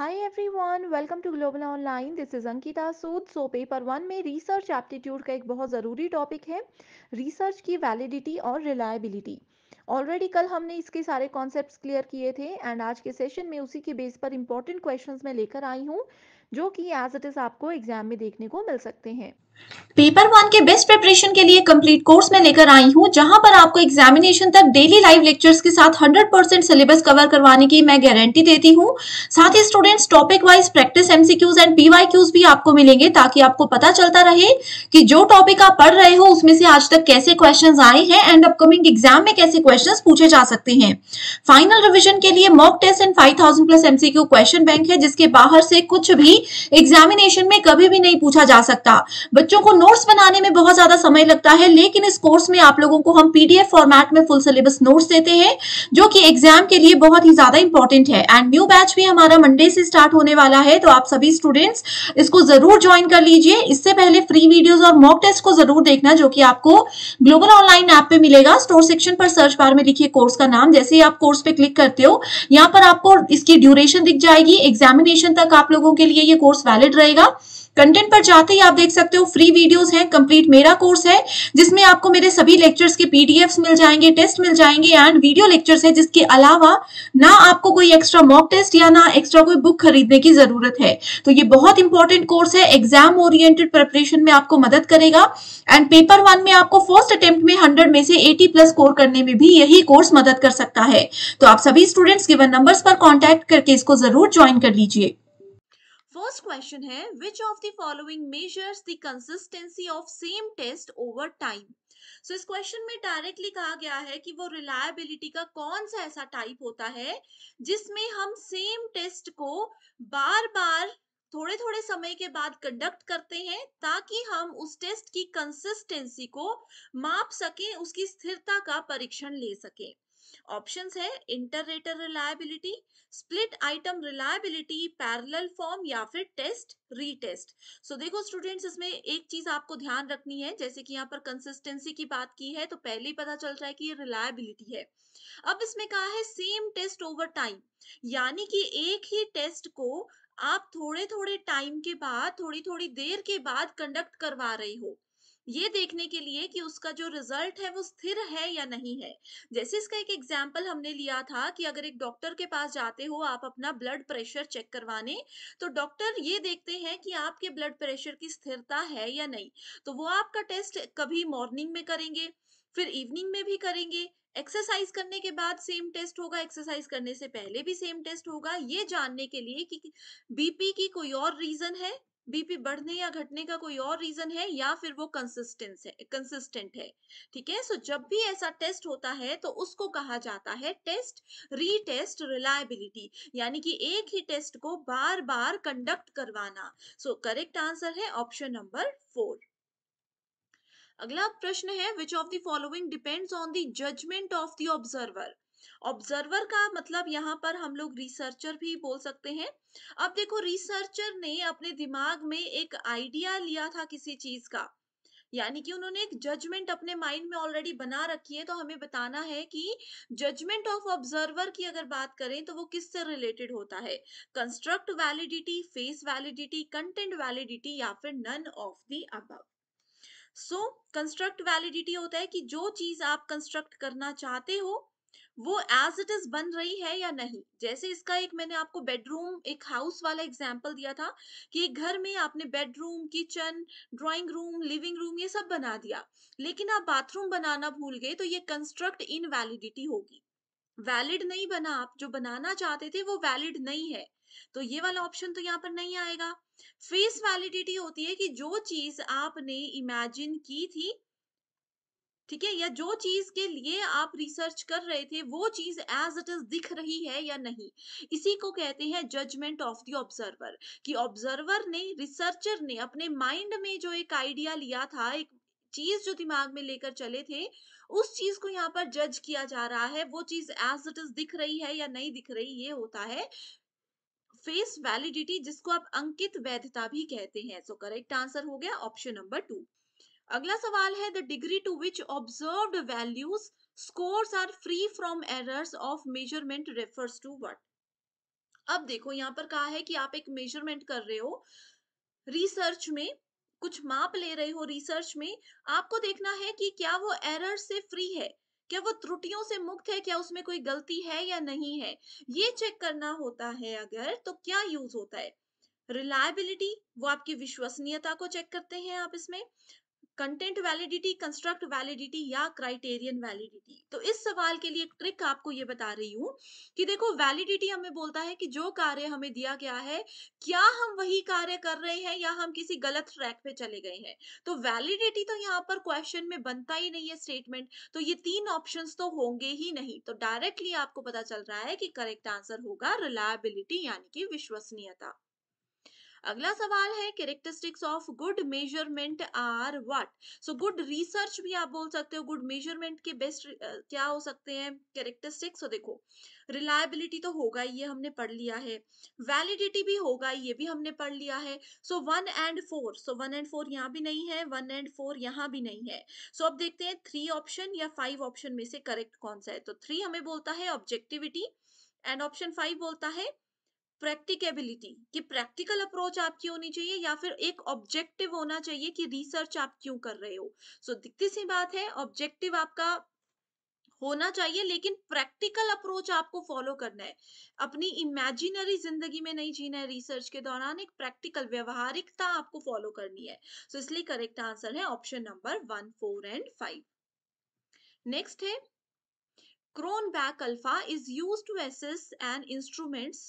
Hi everyone, welcome to Global Online. This is Ankita Sood. So paper one में research aptitude का एक बहुत ज़रूरी टॉपिक है रिसर्च की वैलिडिटी और रिलायबिलिटी ऑलरेडी कल हमने इसके सारे कॉन्सेप्ट क्लियर किए थे एंड आज के सेशन में उसी के बेस पर इंपॉर्टेंट क्वेश्चन मैं लेकर आई हूँ जो कि एज इट इज़ आपको एग्जाम में देखने को मिल सकते हैं पेपर वन के बेस्ट प्रिपरेशन के लिए कंप्लीट कोर्स में लेकर आई हूँ जहां पर आपको एग्जामिनेशन तक डेली लाइव लेक्चर्स के साथ 100 परसेंट सिलेबस कवर करवाने की मैं गारंटी देती हूँ साथ ही students topic wise practice MCQs and PYQs भी आपको मिलेंगे ताकि आपको पता चलता रहे कि जो टॉपिक आप पढ़ रहे हो उसमें से आज तक कैसे क्वेश्चन आए हैं एंड अपकमिंग एग्जाम में कैसे क्वेश्चन पूछे जा सकते हैं फाइनल रिविजन के लिए mock test and five plus MCQ question bank है जिसके बाहर से कुछ भी एग्जामिनेशन में कभी भी नहीं पूछा जा सकता बच्चों को नोट्स बनाने में बहुत ज्यादा समय लगता है लेकिन इस कोर्स में आप लोगों को हम पीडीएफ फॉर्मेट में फुल सिलेबस नोट्स देते हैं जो कि एग्जाम के लिए बहुत ही ज्यादा इंपॉर्टेंट है एंड न्यू बैच भी हमारा मंडे से स्टार्ट होने वाला है तो आप सभी स्टूडेंट्स इसको जरूर ज्वाइन कर लीजिए इससे पहले फ्री वीडियोज और मॉक टेस्ट को जरूर देखना जो कि आपको ग्लोबल ऑनलाइन ऐप पे मिलेगा स्टोर सेक्शन पर सर्च बार में लिखिए कोर्स का नाम जैसे ही आप कोर्स पे क्लिक करते हो यहाँ पर आपको इसकी ड्यूरेशन दिख जाएगी एग्जामिनेशन तक आप लोगों के लिए ये कोर्स वैलिड रहेगा कंटेंट पर जाते ही आप देख सकते हो फ्री वीडियोस हैं कंप्लीट मेरा कोर्स है जिसमें आपको मेरे सभी लेक्चर्स के पीडीएफ्स मिल जाएंगे टेस्ट मिल जाएंगे एंड वीडियो लेक्चर्स है जिसके अलावा ना आपको कोई एक्स्ट्रा मॉक टेस्ट या ना एक्स्ट्रा कोई बुक खरीदने की जरूरत है तो ये बहुत इंपॉर्टेंट कोर्स है एग्जाम ओरिएंटेड प्रिपरेशन में आपको मदद करेगा एंड पेपर वन में आपको फर्स्ट अटेम्प्ट में हंड्रेड में से एटी प्लस स्कोर करने में भी यही कोर्स मदद कर सकता है तो आप सभी स्टूडेंट्स गिवन नंबर्स पर कॉन्टैक्ट करके इसको जरूर ज्वाइन कर लीजिए फर्स्ट क्वेश्चन है which of the following measures the consistency of same test over time so इस क्वेश्चन में डायरेक्टली कहा गया है कि वो रिलायबिलिटी का कौन सा ऐसा टाइप होता है जिसमें हम सेम टेस्ट को बार बार थोड़े थोड़े समय के बाद कंडक्ट करते हैं ताकि हम उस टेस्ट की कंसिस्टेंसी को माप सकें उसकी स्थिरता का परीक्षण ले सकें ऑप्शंस है interrater reliability split item reliability parallel form या फिर टेस्ट रीटेस्ट सो देखो स्टूडेंट्स इसमें एक चीज आपको ध्यान रखनी है जैसे कि यहाँ पर कंसिस्टेंसी की बात की है तो पहले ही पता चल रहा है कि ये रिलायबिलिटी है अब इसमें कहा है सेम टेस्ट ओवर टाइम यानी कि एक ही टेस्ट को आप थोड़े थोड़े टाइम के बाद थोड़ी थोड़ी देर के बाद कंडक्ट करवा रहे हो ये देखने के लिए कि उसका जो रिजल्ट है वो स्थिर है या नहीं है जैसे इसका एक एग्जाम्पल हमने लिया था कि अगर एक डॉक्टर के पास जाते हो आप अपना ब्लड प्रेशर चेक करवाने तो डॉक्टर ये देखते हैं कि आपके ब्लड प्रेशर की स्थिरता है या नहीं तो वो आपका टेस्ट कभी मॉर्निंग में करेंगे फिर इवनिंग में भी करेंगे एक्सरसाइज करने के बाद सेम टेस्ट होगा एक्सरसाइज करने से पहले भी सेम टेस्ट होगा ये जानने के लिए कि बीपी की कोई और रीजन है बीपी बढ़ने या घटने का कोई और रीजन है या फिर वो कंसिस्टेंस है कंसिस्टेंट है ठीक है सो जब भी ऐसा टेस्ट होता है तो उसको कहा जाता है टेस्ट रीटेस्ट रिलायबिलिटी यानी कि एक ही टेस्ट को बार बार कंडक्ट करवाना सो करेक्ट आंसर है ऑप्शन नंबर फोर अगला प्रश्न है which of the following depends on the judgment of the observer observer का मतलब यहाँ पर हम लोग रिसर्चर भी बोल सकते हैं अब देखो रिसर्चर ने अपने दिमाग में एक आइडिया लिया था किसी चीज का यानी कि उन्होंने एक जजमेंट अपने माइंड में ऑलरेडी बना रखी है तो हमें बताना है कि जजमेंट ऑफ ऑब्जर्वर की अगर बात करें तो वो किससे रिलेटेड होता है construct validity face validity content validity या फिर नन ऑफ दी अब सो कंस्ट्रक्ट वैलिडिटी होता है कि जो चीज आप कंस्ट्रक्ट करना चाहते हो वो एज इट इज बन रही है या नहीं जैसे इसका एक मैंने आपको बेडरूम एक हाउस वाला एग्जाम्पल दिया था कि घर में आपने bedroom kitchen drawing room living room ये सब बना दिया लेकिन आप बाथरूम बनाना भूल गए तो ये कंस्ट्रक्ट इन वैलिडिटी होगी वैलिड नहीं बना आप जो बनाना चाहते थे वो वैलिड नहीं है तो ये वाला ऑप्शन तो यहाँ पर नहीं आएगा फेस वैलिडिटी होती है कि जो चीज आपने इमेजिन की थी ठीक है या जो चीज के लिए आप रिसर्च कर रहे थे वो चीज एज इट इज दिख रही है या नहीं इसी को कहते हैं जजमेंट ऑफ द ऑब्जर्वर कि ऑब्जर्वर ने रिसर्चर ने अपने माइंड में जो एक आइडिया लिया था एक चीज जो दिमाग में लेकर चले थे उस चीज को यहाँ पर जज किया जा रहा है वो चीज एज इट इज दिख रही है या नहीं दिख रही ये होता है फेस वैलिडिटी जिसको आप अंकित वैधता भी कहते हैं सो करेक्ट आंसर हो गया ऑप्शन नंबर टू अगला सवाल है the degree to which observe values scores are free from errors of measurement refers to what अब देखो यहाँ पर कहा है कि आप एक मेजरमेंट कर रहे हो रिसर्च में कुछ माप ले रहे हो रिसर्च में आपको देखना है कि क्या वो एरर से फ्री है क्या वो त्रुटियों से मुक्त है क्या उसमें कोई गलती है या नहीं है ये चेक करना होता है अगर तो क्या यूज होता है रिलायबिलिटी वो आपकी विश्वसनीयता को चेक करते हैं आप इसमें कंटेंट वैलिडिटी कंस्ट्रक्ट वैलिडिटी या क्राइटेरियन वैलिडिटी तो इस सवाल के लिए एक ट्रिक आपको ये बता रही हूँ कि देखो वैलिडिटी हमें बोलता है कि जो कार्य हमें दिया गया है क्या हम वही कार्य कर रहे हैं या हम किसी गलत ट्रैक पे चले गए हैं तो वैलिडिटी तो यहाँ पर क्वेश्चन में बनता ही नहीं है स्टेटमेंट तो ये तीन ऑप्शन तो होंगे ही नहीं तो डायरेक्टली आपको पता चल रहा है कि करेक्ट आंसर होगा रिलायबिलिटी यानी कि विश्वसनीयता अगला सवाल है characteristics of good measurement are what so good research भी आप बोल सकते हो गुड मेजरमेंट के बेस्ट क्या हो सकते हैं कैरेक्टरिस्टिक्स so, तो देखो रिलायबिलिटी तो होगा ये हमने पढ़ लिया है वैलिडिटी भी होगा ये भी हमने पढ़ लिया है so one and four so one and four यहाँ भी नहीं है वन एंड फोर यहाँ भी नहीं है सो so, अब देखते हैं थ्री ऑप्शन या फाइव ऑप्शन में से करेक्ट कौन सा है तो थ्री हमें बोलता है ऑब्जेक्टिविटी एंड ऑप्शन फाइव बोलता है प्रैक्टिकेबिलिटी कि प्रैक्टिकल अप्रोच आपकी होनी चाहिए या फिर एक ऑब्जेक्टिव होना चाहिए कि रिसर्च आप क्यों कर रहे हो सो so, दिखती सी बात है ऑब्जेक्टिव आपका होना चाहिए लेकिन प्रैक्टिकल अप्रोच आपको फॉलो करना है अपनी इमेजिनरी जिंदगी में नहीं जीना है रिसर्च के दौरान एक प्रैक्टिकल व्यवहारिकता आपको फॉलो करनी है सो so, इसलिए करेक्ट आंसर है option number one four and five next है back alpha is use to assess and instruments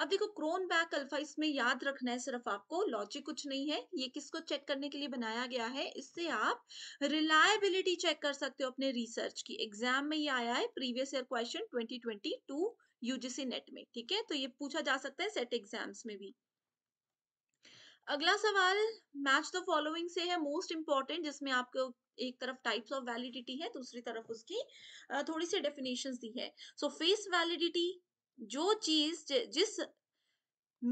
अब देखो क्रोन बैक अल्फा इसमें याद रखना है सिर्फ आपको लॉजिक कुछ नहीं है ये किसको चेक करने के लिए बनाया गया है इससे आप रिलायबिलिटी चेक कर सकते हो अपने रिसर्च की एग्जाम में ये आया है previous year question 2022 UGC NET में ठीक है तो ये पूछा जा सकता है सेट एग्जाम्स में भी अगला सवाल मैच द फॉलोइंग से है मोस्ट इंपॉर्टेंट जिसमें आपको एक तरफ टाइप्स ऑफ वैलिडिटी है दूसरी तरफ उसकी थोड़ी सी डेफिनेशंस दी है सो फेस वैलिडिटी जो चीज जिस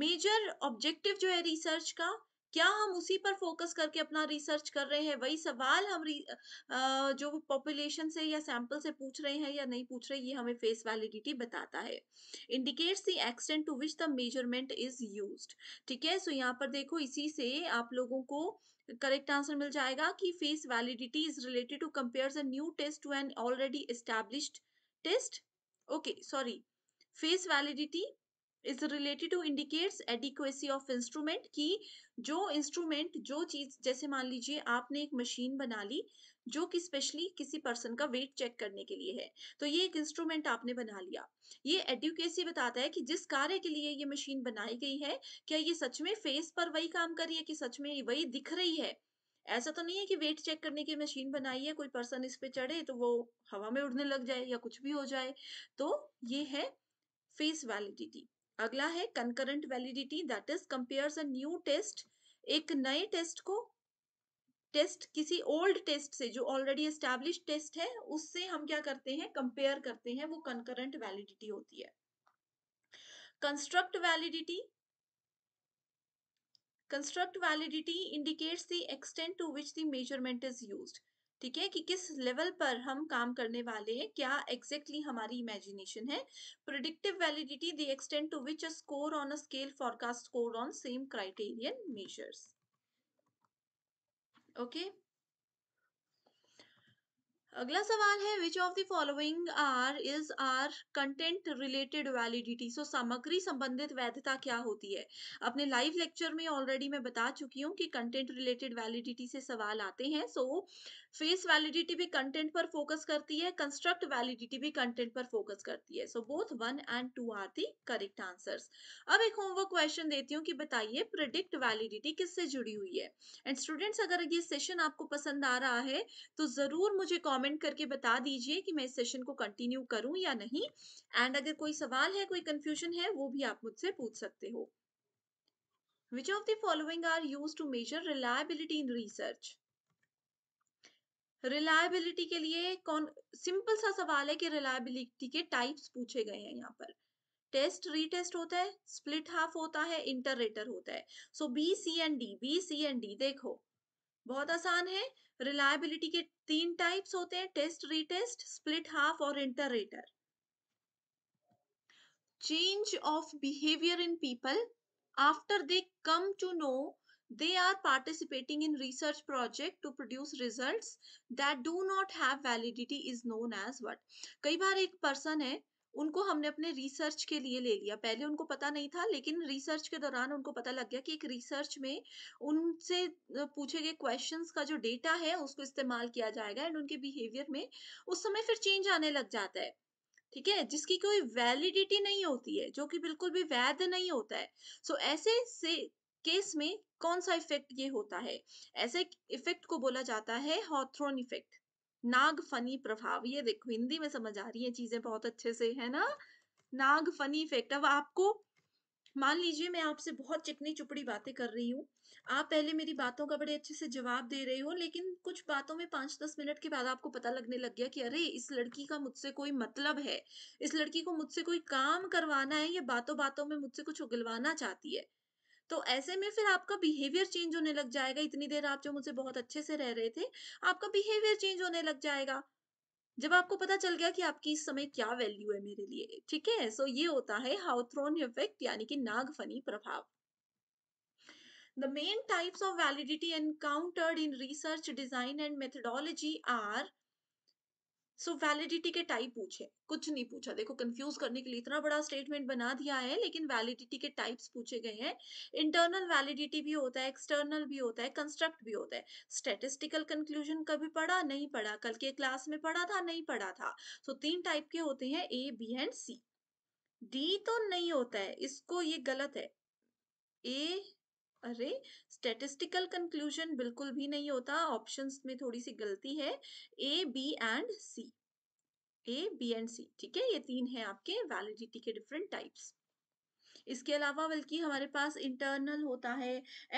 मेजर ऑब्जेक्टिव जो है रिसर्च का क्या हम उसी पर फोकस करके अपना रिसर्च कर रहे हैं वही सवाल हम आ, जो पॉपुलेशन से या सैंपल से पूछ रहे हैं या नहीं पूछ रहे ये हमें फेस वैलिडिटी बताता है indicates the extent to which the measurement is used ठीक है सो यहाँ पर देखो इसी से आप लोगों को करेक्ट आंसर मिल जाएगा कि face validity is related to compare new test to an already established test okay sorry face validity is related to indicates adequacy of instrument कि जो इंस्ट्रूमेंट जो चीज जैसे मान लीजिए आपने एक मशीन बना ली जो कि स्पेशली किसी पर्सन का वेट चेक करने के लिए है तो ये एक इंस्ट्रूमेंट आपने बना लिया ये एडुकेसी बताता है कि जिस कार्य के लिए ये मशीन बनाई गई है क्या ये सच में फेस पर वही काम कर रही है कि सच में वही दिख रही है ऐसा तो नहीं है कि वेट चेक करने की मशीन बनाई है कोई पर्सन इस पे चढ़े तो वो हवा में उड़ने लग जाए या कुछ भी हो जाए तो ये है फेस वैलिडिटी अगला है concurrent validity that is compares a new test एक नए टेस्ट को टेस्ट किसी ओल्ड टेस्ट से जो ऑलरेडी एस्टेब्लिश टेस्ट है उससे हम क्या करते हैं कंपेयर करते हैं वो कंकरेंट वैलिडिटी होती है construct validity construct validity indicates the extent to which the measurement is used ठीक है कि किस लेवल पर हम काम करने वाले हैं क्या एग्जैक्टली exactly हमारी इमेजिनेशन है predictive validity the extent to which a score on a scale forecast score on same criterion measures okay अगला सवाल है which of the following are is are content related validity so सामग्री संबंधित वैधता क्या होती है अपने लाइव लेक्चर में ऑलरेडी मैं बता चुकी हूँ कि कंटेंट रिलेटेड वैलिडिटी से सवाल आते हैं सो so, फेस वैलिडिटी भी कंटेंट पर फोकस करती है कंस्ट्रक्ट वैलिडिटी भी कंटेंट पर फोकस करती है so both one and two are the correct answers अब एक होमवर्क क्वेश्चन देती हूँ कि बताइए प्रिडिक्ट वैलिडिटी किससे जुड़ी हुई है एंड स्टूडेंट्स अगर ये सेशन आपको पसंद आ रहा है तो जरूर मुझे कॉमेंट करके बता दीजिए कि मैं इस सेशन को कंटिन्यू करूँ या नहीं एंड अगर कोई सवाल है कोई कन्फ्यूजन है वो भी आप मुझसे पूछ सकते हो Which of the following are used to measure reliability in research? Reliability के लिए कौन सिंपल सा सवाल है कि रिलायबिलिटी के टाइप्स पूछे गए हैं यहाँ पर टेस्ट रीटेस्ट होता है स्प्लिट हाफ होता है इंटररेटर होता है so B C and D B C and D देखो बहुत आसान है रिलायबिलिटी के तीन टाइप्स होते हैं टेस्ट रीटेस्ट स्प्लिट हाफ और interrater change of behaviour in people after they come to know They are participating in research project to produce results that do not have validity is known as what. kai बार ek person hai उनको हमने अपने research के लिए ले लिया पहले उनको पता नहीं था लेकिन रिसर्च के दौरान उनको पता लग गया कि एक रिसर्च में उनसे पूछे गए क्वेश्चंस का जो डेटा है उसको इस्तेमाल किया जाएगा एंड उनके बिहेवियर में उस समय फिर चेंज आने लग जाता है ठीक है जिसकी कोई वैलिडिटी नहीं होती है जो कि बिल्कुल भी वैध नहीं होता है सो so, ऐसे से केस में कौन सा इफेक्ट ये होता है ऐसे इफेक्ट को बोला जाता है हॉथ्रोन इफेक्ट नाग फनी प्रभाव ये देखो हिंदी में समझ आ रही है चीजें बहुत अच्छे से है ना नाग फनी इफेक्ट अब आपको मान लीजिए मैं आपसे बहुत चिकनी चुपड़ी बातें कर रही हूँ आप पहले मेरी बातों का बड़े अच्छे से जवाब दे रहे हो लेकिन कुछ बातों में पांच दस मिनट के बाद आपको पता लगने लग गया कि अरे इस लड़की का मुझसे कोई मतलब है इस लड़की को मुझसे कोई काम करवाना है या बातों बातों में मुझसे कुछ उगलवाना चाहती है तो ऐसे में फिर आपका बिहेवियर चेंज होने लग जाएगा इतनी देर आप जो मुझसे बहुत अच्छे से रह रहे थे आपका बिहेवियर चेंज होने लग जाएगा जब आपको पता चल गया कि आपकी इस समय क्या वैल्यू है मेरे लिए ठीक है सो ये होता है हाउथ्रोन इफेक्ट यानी कि नागफनी प्रभाव The main types of validity encountered in research design and methodology are so validity के टाइप पूछे कुछ नहीं पूछा देखो कंफ्यूज करने के लिए इतना बड़ा स्टेटमेंट बना दिया है लेकिन वैलिडिटी के टाइप्स पूछे गए हैं इंटरनल वैलिडिटी भी होता है एक्सटर्नल भी होता है कंस्ट्रक्ट भी होता है स्टेटिस्टिकल कंक्लूजन कभी पढ़ा नहीं पढ़ा कल के क्लास में पढ़ा था नहीं पढ़ा था सो so, तीन टाइप के होते हैं A B and C D तो नहीं होता है इसको ये गलत है ए अरे स्टेटिस्टिकल कंक्लूजन बिल्कुल भी नहीं होता ऑप्शंस में थोड़ी सी गलती है A B and C A B and C ठीक है ये तीन है आपके वैलिडिटी के डिफरेंट टाइप्स इसके अलावा बल्कि हमारे पास इंटरनल होता है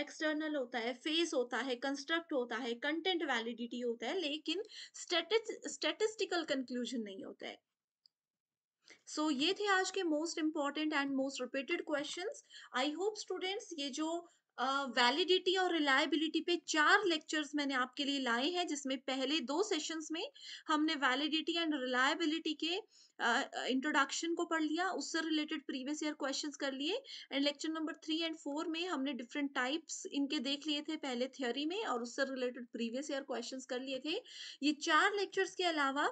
एक्सटर्नल होता है फेस होता है कंस्ट्रक्ट होता है कंटेंट वैलिडिटी होता है लेकिन स्टेटिस्टिकल कंक्लूजन नहीं होता है सो so, ये थे आज के most important and most repeated questions I hope students ये जो वैलिडिटी और रिलायबिलिटी पे चार लेक्चर्स मैंने आपके लिए लाए हैं जिसमें पहले दो सेशंस में हमने वैलिडिटी एंड रिलायबिलिटी के इंट्रोडक्शन uh, को पढ़ लिया उससे रिलेटेड प्रीवियस ईयर क्वेश्चंस कर लिए and lecture number three and four में हमने डिफरेंट टाइप्स इनके देख लिए थे पहले थ्योरी में और उससे रिलेटेड प्रीवियस ईयर क्वेश्चन कर लिए थे ये चार लेक्चर्स के अलावा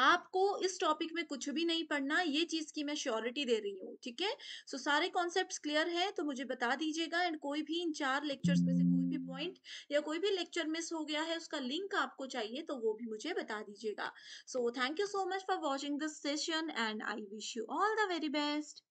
आपको इस टॉपिक में कुछ भी नहीं पढ़ना ये चीज की मैं श्योरिटी दे रही हूँ ठीक है सो सारे कॉन्सेप्ट क्लियर है तो मुझे बता दीजिएगा एंड कोई भी इन चार लेक्चर्स में से कोई भी पॉइंट या कोई भी लेक्चर मिस हो गया है उसका लिंक आपको चाहिए तो वो भी मुझे बता दीजिएगा so thank you so much for watching this session and I wish you all the very best